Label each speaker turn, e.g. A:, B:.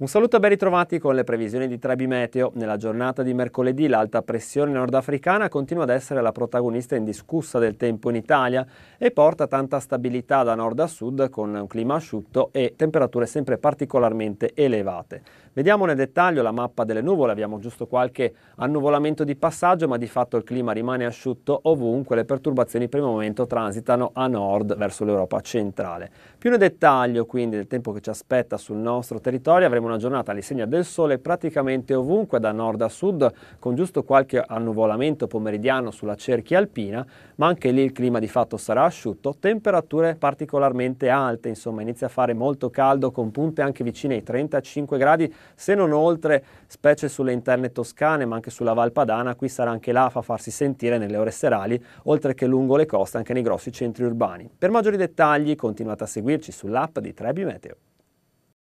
A: Un saluto e ben ritrovati con le previsioni di Trebi Meteo. Nella giornata di mercoledì l'alta pressione nordafricana continua ad essere la protagonista indiscussa del tempo in Italia e porta tanta stabilità da nord a sud con un clima asciutto e temperature sempre particolarmente elevate. Vediamo nel dettaglio la mappa delle nuvole, abbiamo giusto qualche annuvolamento di passaggio ma di fatto il clima rimane asciutto ovunque le perturbazioni per il momento transitano a nord verso l'Europa centrale. Più nel dettaglio quindi del tempo che ci aspetta sul nostro territorio avremo una giornata all'insegna del sole praticamente ovunque da nord a sud, con giusto qualche annuvolamento pomeridiano sulla cerchia alpina, ma anche lì il clima di fatto sarà asciutto, temperature particolarmente alte, insomma inizia a fare molto caldo con punte anche vicine ai 35 gradi, se non oltre, specie sulle interne toscane, ma anche sulla Valpadana, qui sarà anche l'afa a farsi sentire nelle ore serali, oltre che lungo le coste anche nei grossi centri urbani. Per maggiori dettagli continuate a seguirci sull'app di Trebi Meteo.